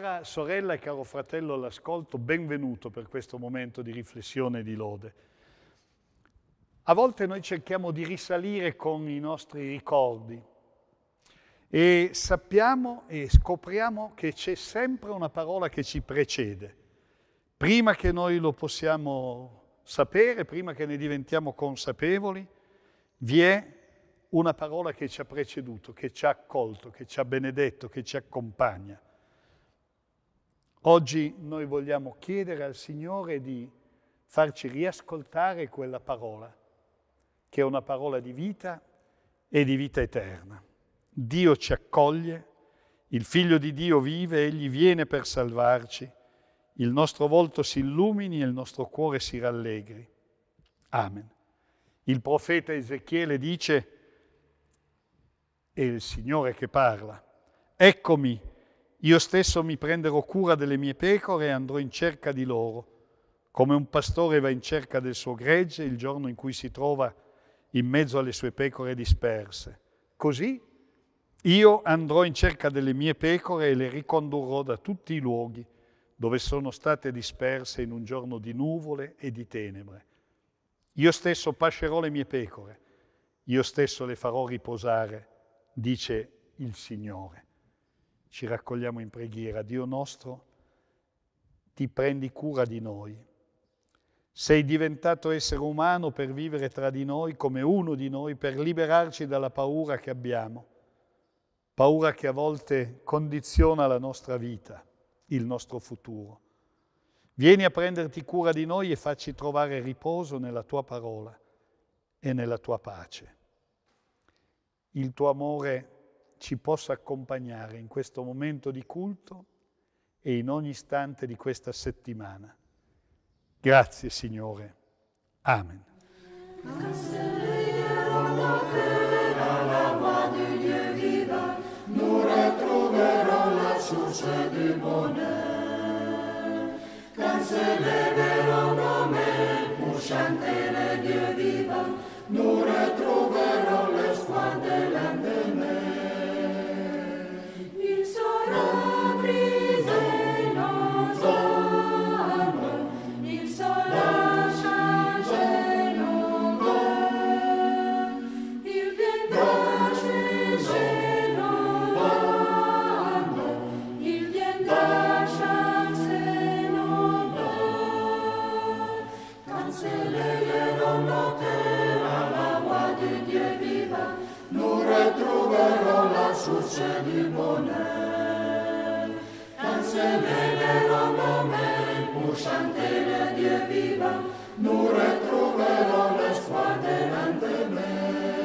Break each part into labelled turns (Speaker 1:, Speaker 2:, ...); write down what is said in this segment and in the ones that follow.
Speaker 1: Cara sorella e caro fratello all'ascolto, benvenuto per questo momento di riflessione e di lode. A volte noi cerchiamo di risalire con i nostri ricordi e sappiamo e scopriamo che c'è sempre una parola che ci precede. Prima che noi lo possiamo sapere, prima che ne diventiamo consapevoli, vi è una parola che ci ha preceduto, che ci ha accolto, che ci ha benedetto, che ci accompagna. Oggi noi vogliamo chiedere al Signore di farci riascoltare quella parola, che è una parola di vita e di vita eterna. Dio ci accoglie, il Figlio di Dio vive, Egli viene per salvarci, il nostro volto si illumini e il nostro cuore si rallegri. Amen. Il profeta Ezechiele dice, è il Signore che parla, eccomi, io stesso mi prenderò cura delle mie pecore e andrò in cerca di loro, come un pastore va in cerca del suo gregge il giorno in cui si trova in mezzo alle sue pecore disperse. Così io andrò in cerca delle mie pecore e le ricondurrò da tutti i luoghi dove sono state disperse in un giorno di nuvole e di tenebre. Io stesso pascerò le mie pecore, io stesso le farò riposare, dice il Signore ci raccogliamo in preghiera. Dio nostro, ti prendi cura di noi. Sei diventato essere umano per vivere tra di noi come uno di noi, per liberarci dalla paura che abbiamo, paura che a volte condiziona la nostra vita, il nostro futuro. Vieni a prenderti cura di noi e facci trovare riposo nella tua parola e nella tua pace. Il tuo amore è ci possa accompagnare in questo momento di culto e in ogni istante di questa settimana. Grazie Signore. Amen.
Speaker 2: source du bonheur. Quand s'élèverons nos mains pour chanter le Dieu vivant, nous retrouvons succedimone canse venero nome pusante ne die viva nu retroveron est quante nante me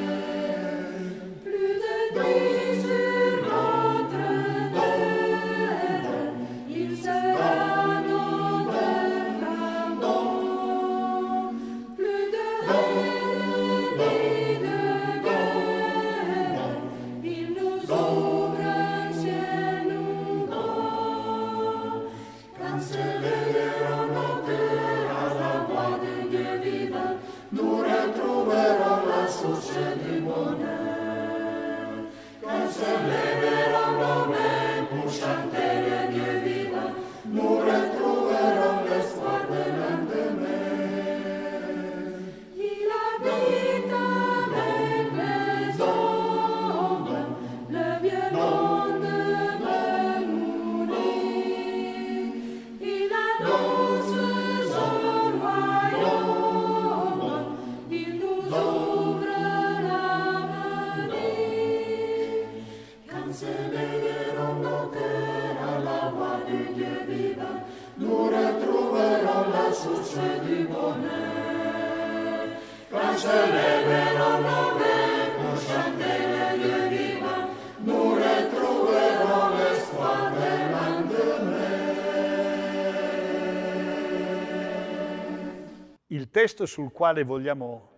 Speaker 1: testo sul quale vogliamo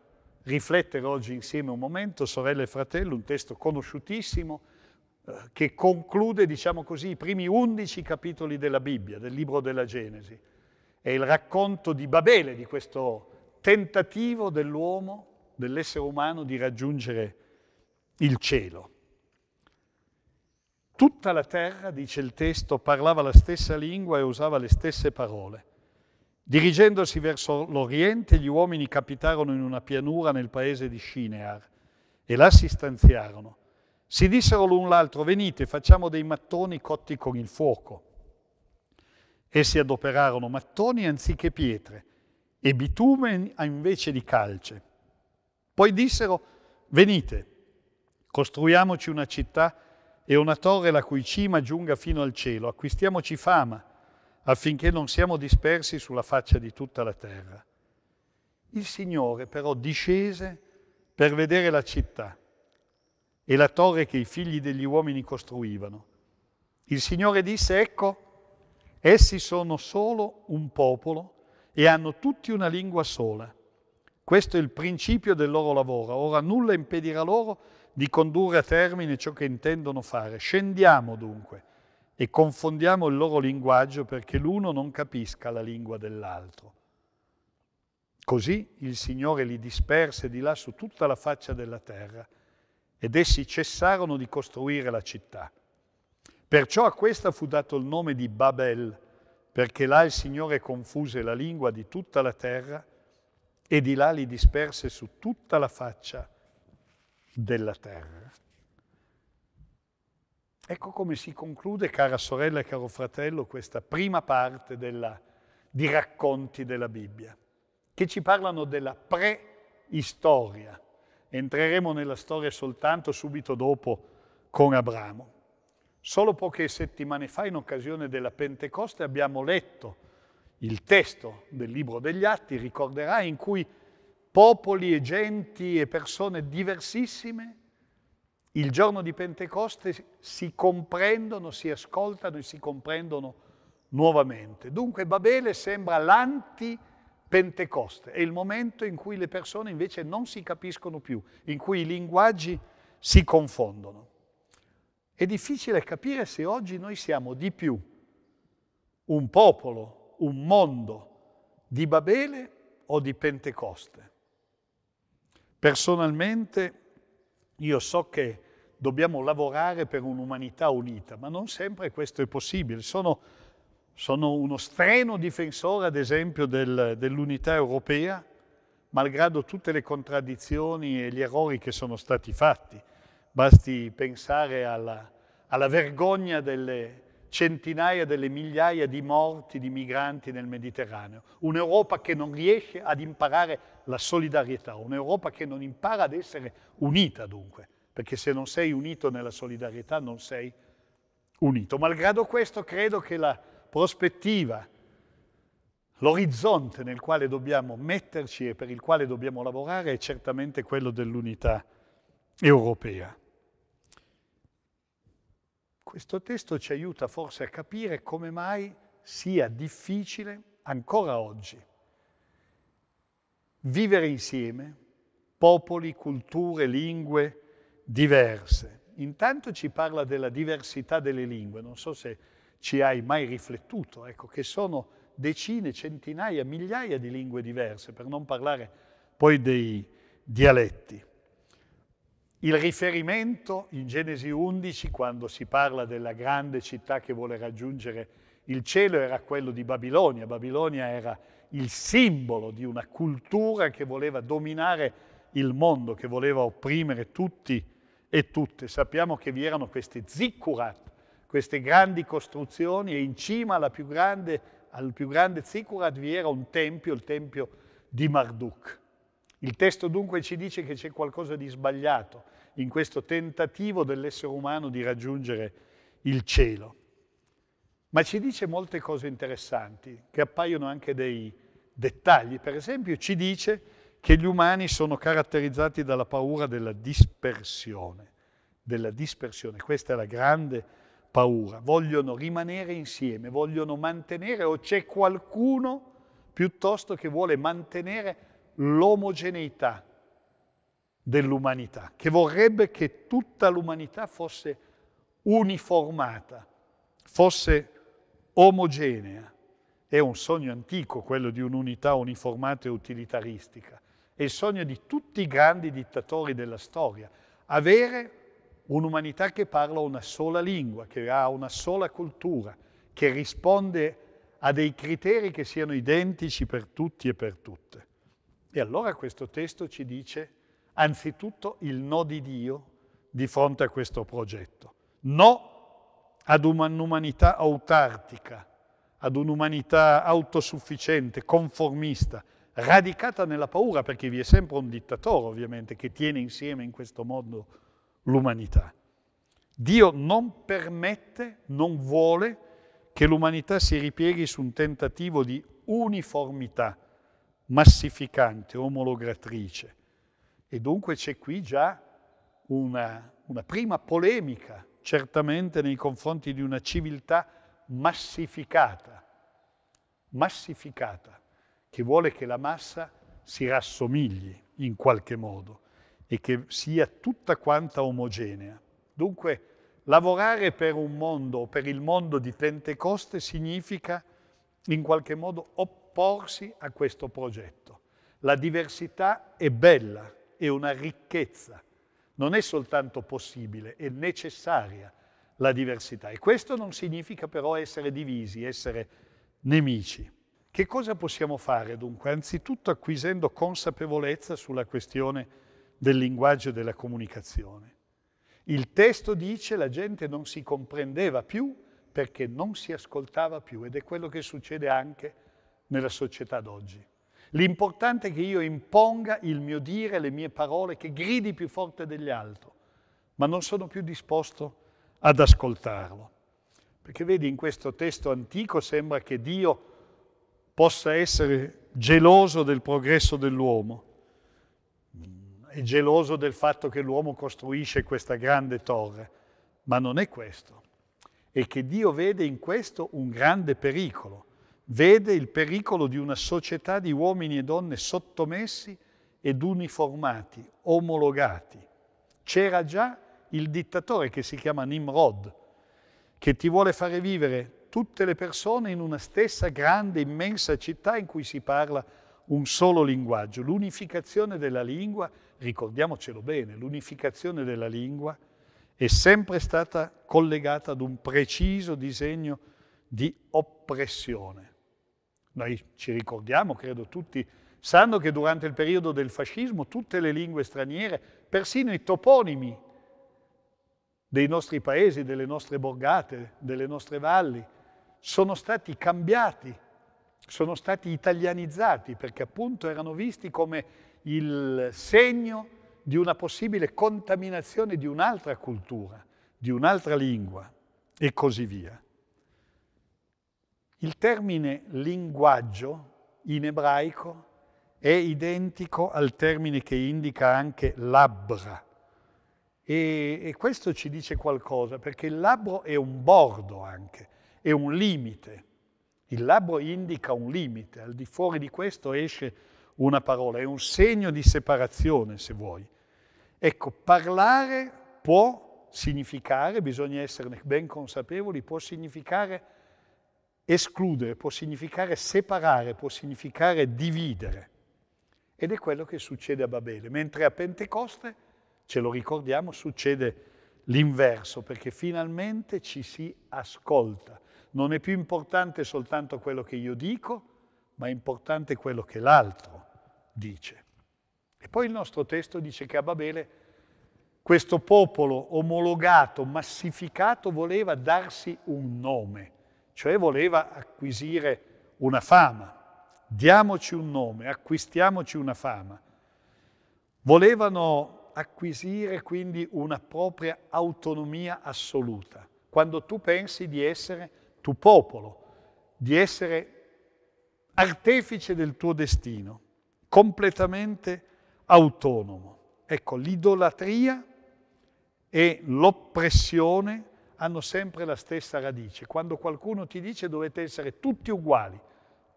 Speaker 1: riflettere oggi insieme un momento, sorelle e fratello, un testo conosciutissimo eh, che conclude, diciamo così, i primi undici capitoli della Bibbia, del libro della Genesi. È il racconto di Babele, di questo tentativo dell'uomo, dell'essere umano di raggiungere il cielo. Tutta la terra, dice il testo, parlava la stessa lingua e usava le stesse parole. Dirigendosi verso l'Oriente, gli uomini capitarono in una pianura nel paese di Shinear e là si stanziarono. Si dissero l'un l'altro, venite, facciamo dei mattoni cotti con il fuoco. Essi adoperarono mattoni anziché pietre e bitume invece di calce. Poi dissero, venite, costruiamoci una città e una torre la cui cima giunga fino al cielo, acquistiamoci fama affinché non siamo dispersi sulla faccia di tutta la terra. Il Signore però discese per vedere la città e la torre che i figli degli uomini costruivano. Il Signore disse, ecco, essi sono solo un popolo e hanno tutti una lingua sola. Questo è il principio del loro lavoro. Ora nulla impedirà loro di condurre a termine ciò che intendono fare. Scendiamo dunque e confondiamo il loro linguaggio perché l'uno non capisca la lingua dell'altro. Così il Signore li disperse di là su tutta la faccia della terra ed essi cessarono di costruire la città. Perciò a questa fu dato il nome di Babel, perché là il Signore confuse la lingua di tutta la terra e di là li disperse su tutta la faccia della terra. Ecco come si conclude, cara sorella e caro fratello, questa prima parte della, di racconti della Bibbia, che ci parlano della preistoria. Entreremo nella storia soltanto subito dopo con Abramo. Solo poche settimane fa, in occasione della Pentecoste, abbiamo letto il testo del libro degli Atti, ricorderai, in cui popoli e genti e persone diversissime il giorno di Pentecoste si comprendono, si ascoltano e si comprendono nuovamente. Dunque Babele sembra l'anti-Pentecoste, è il momento in cui le persone invece non si capiscono più, in cui i linguaggi si confondono. È difficile capire se oggi noi siamo di più un popolo, un mondo di Babele o di Pentecoste. Personalmente io so che dobbiamo lavorare per un'umanità unita, ma non sempre questo è possibile. Sono, sono uno streno difensore, ad esempio, del, dell'unità europea, malgrado tutte le contraddizioni e gli errori che sono stati fatti. Basti pensare alla, alla vergogna delle centinaia delle migliaia di morti di migranti nel Mediterraneo, un'Europa che non riesce ad imparare la solidarietà, un'Europa che non impara ad essere unita dunque perché se non sei unito nella solidarietà non sei unito. Malgrado questo credo che la prospettiva, l'orizzonte nel quale dobbiamo metterci e per il quale dobbiamo lavorare è certamente quello dell'unità europea. Questo testo ci aiuta forse a capire come mai sia difficile ancora oggi vivere insieme popoli, culture, lingue, diverse. Intanto ci parla della diversità delle lingue, non so se ci hai mai riflettuto, ecco, che sono decine, centinaia, migliaia di lingue diverse, per non parlare poi dei dialetti. Il riferimento in Genesi 11, quando si parla della grande città che vuole raggiungere il cielo, era quello di Babilonia. Babilonia era il simbolo di una cultura che voleva dominare il mondo, che voleva opprimere tutti e tutte. Sappiamo che vi erano queste zikkurat, queste grandi costruzioni e in cima alla più grande, al più grande zikkurat vi era un tempio, il tempio di Marduk. Il testo dunque ci dice che c'è qualcosa di sbagliato in questo tentativo dell'essere umano di raggiungere il cielo. Ma ci dice molte cose interessanti che appaiono anche dei dettagli. Per esempio ci dice che gli umani sono caratterizzati dalla paura della dispersione, della dispersione. Questa è la grande paura. Vogliono rimanere insieme, vogliono mantenere o c'è qualcuno piuttosto che vuole mantenere l'omogeneità dell'umanità, che vorrebbe che tutta l'umanità fosse uniformata, fosse omogenea. È un sogno antico quello di un'unità uniformata e utilitaristica è il sogno di tutti i grandi dittatori della storia, avere un'umanità che parla una sola lingua, che ha una sola cultura, che risponde a dei criteri che siano identici per tutti e per tutte. E allora questo testo ci dice anzitutto il no di Dio di fronte a questo progetto. No ad un'umanità autartica, ad un'umanità autosufficiente, conformista, radicata nella paura, perché vi è sempre un dittatore ovviamente che tiene insieme in questo modo l'umanità. Dio non permette, non vuole che l'umanità si ripieghi su un tentativo di uniformità massificante, omologatrice. E dunque c'è qui già una, una prima polemica, certamente nei confronti di una civiltà massificata, massificata che vuole che la massa si rassomigli in qualche modo e che sia tutta quanta omogenea. Dunque, lavorare per un mondo, per il mondo di Pentecoste, significa in qualche modo opporsi a questo progetto. La diversità è bella, è una ricchezza, non è soltanto possibile, è necessaria la diversità. E questo non significa però essere divisi, essere nemici. Che cosa possiamo fare dunque? Anzitutto acquisendo consapevolezza sulla questione del linguaggio e della comunicazione. Il testo dice la gente non si comprendeva più perché non si ascoltava più ed è quello che succede anche nella società d'oggi. L'importante è che io imponga il mio dire, le mie parole, che gridi più forte degli altri, ma non sono più disposto ad ascoltarlo. Perché vedi, in questo testo antico sembra che Dio possa essere geloso del progresso dell'uomo, è geloso del fatto che l'uomo costruisce questa grande torre, ma non è questo. è che Dio vede in questo un grande pericolo, vede il pericolo di una società di uomini e donne sottomessi ed uniformati, omologati. C'era già il dittatore che si chiama Nimrod, che ti vuole fare vivere tutte le persone in una stessa grande, immensa città in cui si parla un solo linguaggio. L'unificazione della lingua, ricordiamocelo bene, l'unificazione della lingua è sempre stata collegata ad un preciso disegno di oppressione. Noi ci ricordiamo, credo tutti sanno che durante il periodo del fascismo tutte le lingue straniere, persino i toponimi dei nostri paesi, delle nostre borgate, delle nostre valli, sono stati cambiati, sono stati italianizzati perché appunto erano visti come il segno di una possibile contaminazione di un'altra cultura, di un'altra lingua e così via. Il termine linguaggio in ebraico è identico al termine che indica anche labbra. E, e questo ci dice qualcosa, perché il labbro è un bordo anche, è un limite. Il labbro indica un limite, al di fuori di questo esce una parola, è un segno di separazione se vuoi. Ecco, parlare può significare, bisogna esserne ben consapevoli, può significare escludere, può significare separare, può significare dividere. Ed è quello che succede a Babele, mentre a Pentecoste, ce lo ricordiamo, succede l'inverso, perché finalmente ci si ascolta non è più importante soltanto quello che io dico, ma è importante quello che l'altro dice. E poi il nostro testo dice che a Babele questo popolo omologato, massificato, voleva darsi un nome, cioè voleva acquisire una fama. Diamoci un nome, acquistiamoci una fama. Volevano acquisire quindi una propria autonomia assoluta. Quando tu pensi di essere tu popolo, di essere artefice del tuo destino, completamente autonomo. Ecco, l'idolatria e l'oppressione hanno sempre la stessa radice. Quando qualcuno ti dice dovete essere tutti uguali,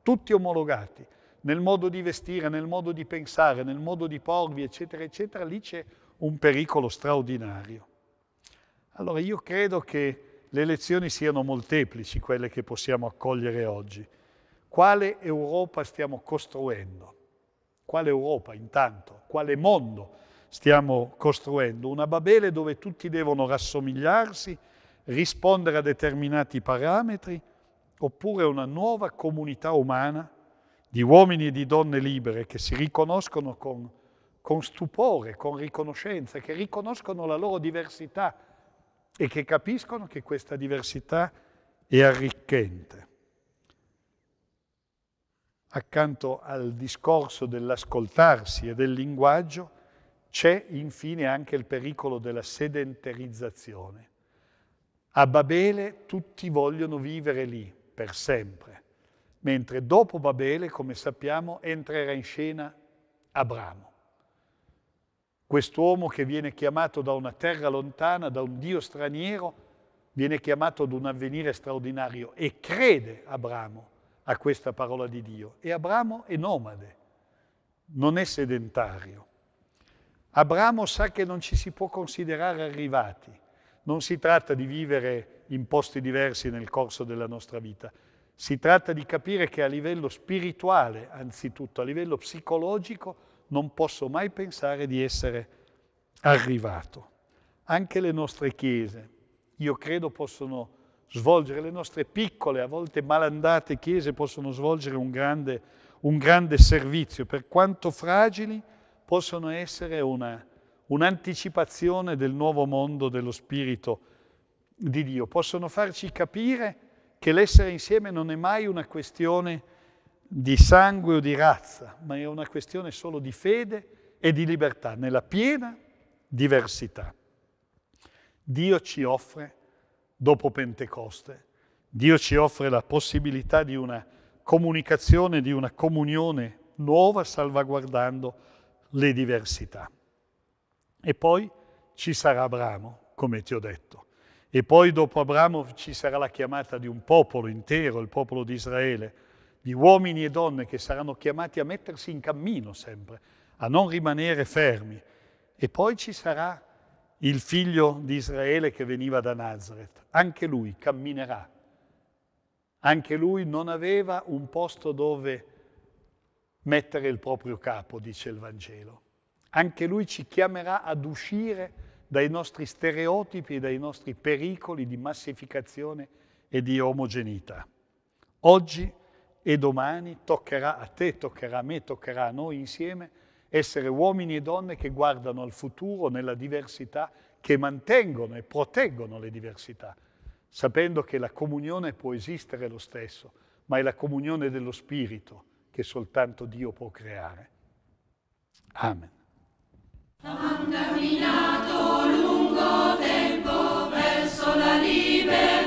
Speaker 1: tutti omologati, nel modo di vestire, nel modo di pensare, nel modo di porvi, eccetera, eccetera, lì c'è un pericolo straordinario. Allora io credo che le lezioni siano molteplici quelle che possiamo accogliere oggi. Quale Europa stiamo costruendo? Quale Europa intanto? Quale mondo stiamo costruendo? Una Babele dove tutti devono rassomigliarsi, rispondere a determinati parametri, oppure una nuova comunità umana di uomini e di donne libere che si riconoscono con, con stupore, con riconoscenza, che riconoscono la loro diversità, e che capiscono che questa diversità è arricchente. Accanto al discorso dell'ascoltarsi e del linguaggio c'è infine anche il pericolo della sedentarizzazione. A Babele tutti vogliono vivere lì per sempre, mentre dopo Babele, come sappiamo, entrerà in scena Abramo. Quest'uomo che viene chiamato da una terra lontana, da un Dio straniero, viene chiamato ad un avvenire straordinario e crede Abramo a questa parola di Dio. E Abramo è nomade, non è sedentario. Abramo sa che non ci si può considerare arrivati. Non si tratta di vivere in posti diversi nel corso della nostra vita. Si tratta di capire che a livello spirituale, anzitutto a livello psicologico, non posso mai pensare di essere arrivato. Anche le nostre chiese, io credo possono svolgere, le nostre piccole, a volte malandate chiese possono svolgere un grande, un grande servizio, per quanto fragili possono essere una, un'anticipazione del nuovo mondo dello Spirito di Dio, possono farci capire che l'essere insieme non è mai una questione di sangue o di razza, ma è una questione solo di fede e di libertà, nella piena diversità. Dio ci offre, dopo Pentecoste, Dio ci offre la possibilità di una comunicazione, di una comunione nuova, salvaguardando le diversità. E poi ci sarà Abramo, come ti ho detto. E poi dopo Abramo ci sarà la chiamata di un popolo intero, il popolo di Israele, di uomini e donne che saranno chiamati a mettersi in cammino sempre, a non rimanere fermi. E poi ci sarà il figlio di Israele che veniva da Nazareth, anche lui camminerà, anche lui non aveva un posto dove mettere il proprio capo, dice il Vangelo. Anche lui ci chiamerà ad uscire dai nostri stereotipi e dai nostri pericoli di massificazione e di omogeneità. Oggi e domani toccherà a te, toccherà a me, toccherà a noi insieme essere uomini e donne che guardano al futuro nella diversità, che mantengono e proteggono le diversità, sapendo che la comunione può esistere lo stesso, ma è la comunione dello Spirito che soltanto Dio può creare. Amen.
Speaker 2: Han camminato lungo tempo verso la libertà.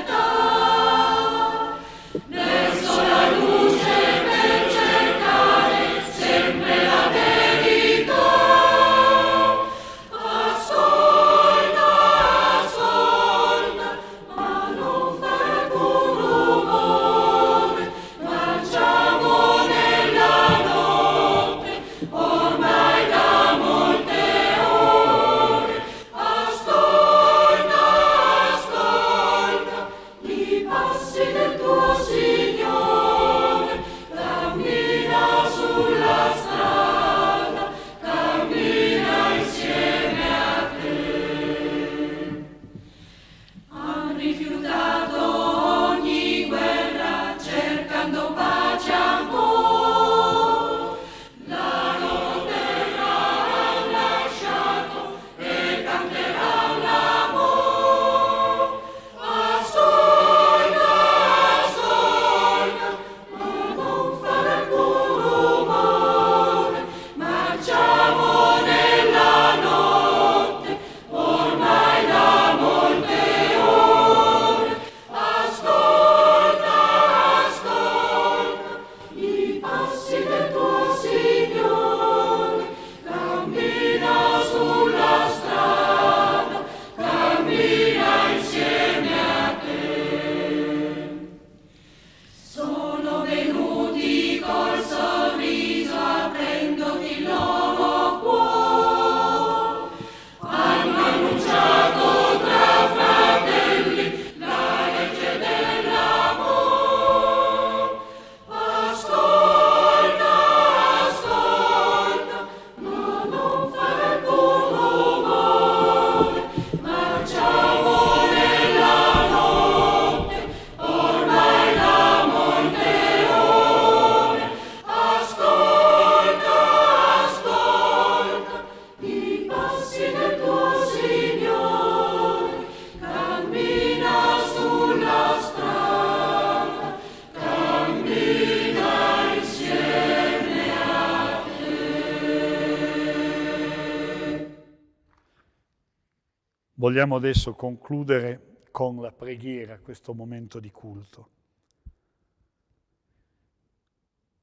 Speaker 1: Vogliamo adesso concludere con la preghiera questo momento di culto.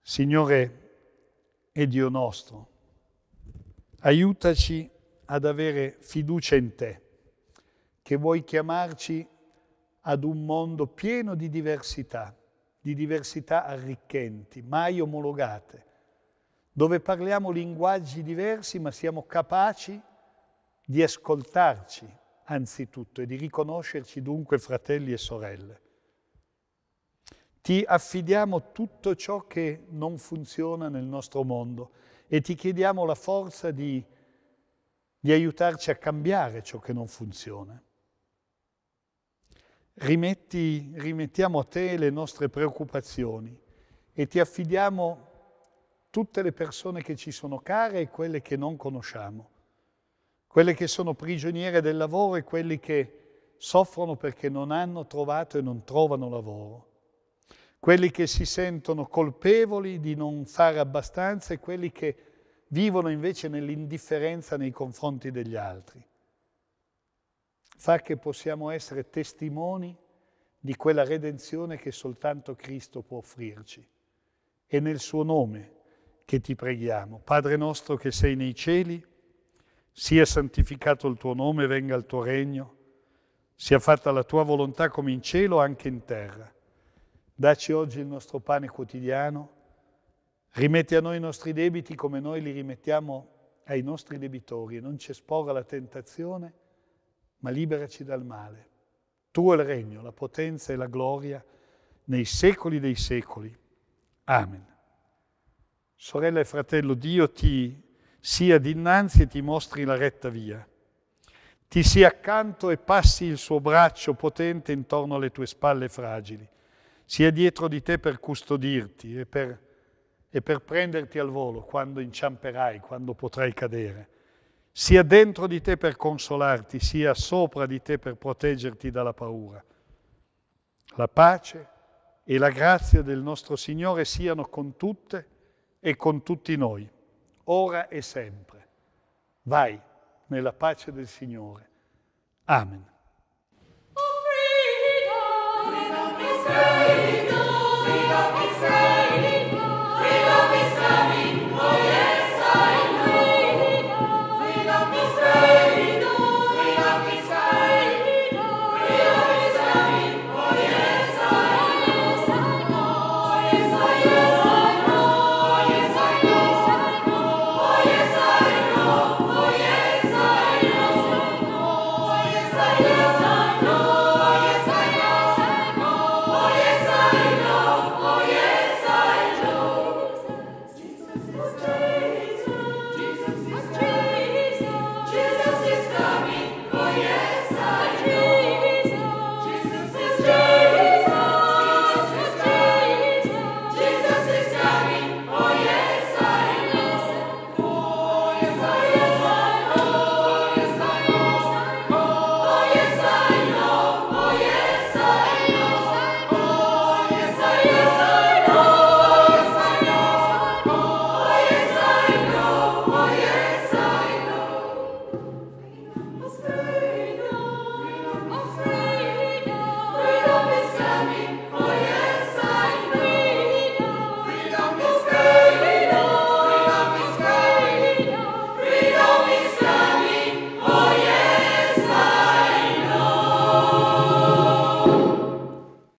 Speaker 1: Signore e Dio nostro, aiutaci ad avere fiducia in te, che vuoi chiamarci ad un mondo pieno di diversità, di diversità arricchenti, mai omologate, dove parliamo linguaggi diversi ma siamo capaci di ascoltarci anzitutto e di riconoscerci dunque fratelli e sorelle. Ti affidiamo tutto ciò che non funziona nel nostro mondo e ti chiediamo la forza di, di aiutarci a cambiare ciò che non funziona. Rimetti, rimettiamo a te le nostre preoccupazioni e ti affidiamo tutte le persone che ci sono care e quelle che non conosciamo quelle che sono prigioniere del lavoro e quelli che soffrono perché non hanno trovato e non trovano lavoro, quelli che si sentono colpevoli di non fare abbastanza e quelli che vivono invece nell'indifferenza nei confronti degli altri. Fa che possiamo essere testimoni di quella redenzione che soltanto Cristo può offrirci. E nel suo nome che ti preghiamo, Padre nostro che sei nei cieli, sia santificato il tuo nome, venga il tuo regno, sia fatta la tua volontà come in cielo anche in terra. Daci oggi il nostro pane quotidiano, rimetti a noi i nostri debiti come noi li rimettiamo ai nostri debitori, non ci esporre alla tentazione, ma liberaci dal male. Tu il regno, la potenza e la gloria nei secoli dei secoli. Amen. Sorella e fratello, Dio ti sia dinanzi e ti mostri la retta via. Ti sia accanto e passi il suo braccio potente intorno alle tue spalle fragili. Sia dietro di te per custodirti e per, e per prenderti al volo quando inciamperai, quando potrai cadere. Sia dentro di te per consolarti, sia sopra di te per proteggerti dalla paura. La pace e la grazia del nostro Signore siano con tutte e con tutti noi ora e sempre. Vai nella pace del Signore. Amen.